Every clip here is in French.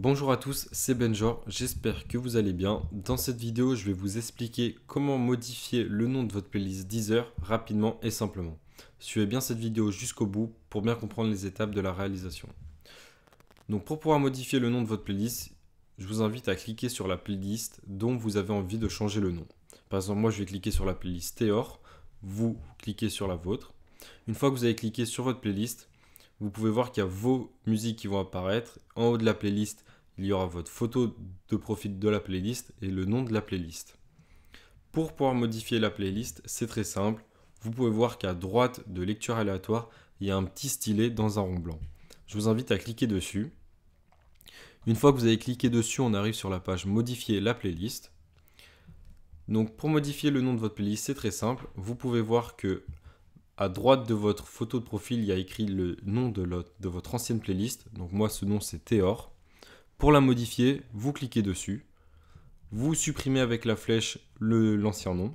Bonjour à tous, c'est Benjor, j'espère que vous allez bien. Dans cette vidéo, je vais vous expliquer comment modifier le nom de votre playlist Deezer rapidement et simplement. Suivez bien cette vidéo jusqu'au bout pour bien comprendre les étapes de la réalisation. Donc pour pouvoir modifier le nom de votre playlist, je vous invite à cliquer sur la playlist dont vous avez envie de changer le nom. Par exemple, moi je vais cliquer sur la playlist Théor, vous cliquez sur la vôtre. Une fois que vous avez cliqué sur votre playlist, vous pouvez voir qu'il y a vos musiques qui vont apparaître. En haut de la playlist, il y aura votre photo de profil de la playlist et le nom de la playlist. Pour pouvoir modifier la playlist, c'est très simple. Vous pouvez voir qu'à droite de lecture aléatoire, il y a un petit stylet dans un rond blanc. Je vous invite à cliquer dessus. Une fois que vous avez cliqué dessus, on arrive sur la page modifier la playlist. Donc pour modifier le nom de votre playlist, c'est très simple. Vous pouvez voir que à droite de votre photo de profil, il y a écrit le nom de, de votre ancienne playlist. Donc moi, ce nom, c'est Théor. Pour la modifier, vous cliquez dessus. Vous supprimez avec la flèche l'ancien nom.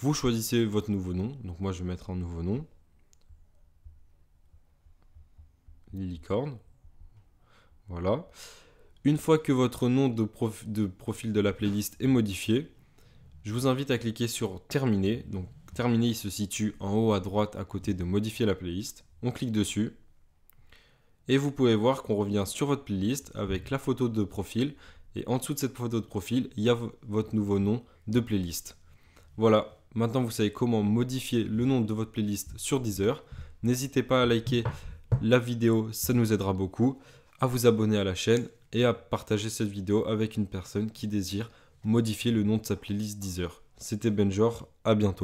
Vous choisissez votre nouveau nom. Donc moi, je vais mettre un nouveau nom. Lilicorne. Voilà. Une fois que votre nom de, de profil de la playlist est modifié, je vous invite à cliquer sur Terminer. Donc Terminé, il se situe en haut à droite à côté de modifier la playlist. On clique dessus. Et vous pouvez voir qu'on revient sur votre playlist avec la photo de profil. Et en dessous de cette photo de profil, il y a votre nouveau nom de playlist. Voilà, maintenant vous savez comment modifier le nom de votre playlist sur Deezer. N'hésitez pas à liker la vidéo, ça nous aidera beaucoup. À vous abonner à la chaîne et à partager cette vidéo avec une personne qui désire modifier le nom de sa playlist Deezer. C'était Benjor, à bientôt.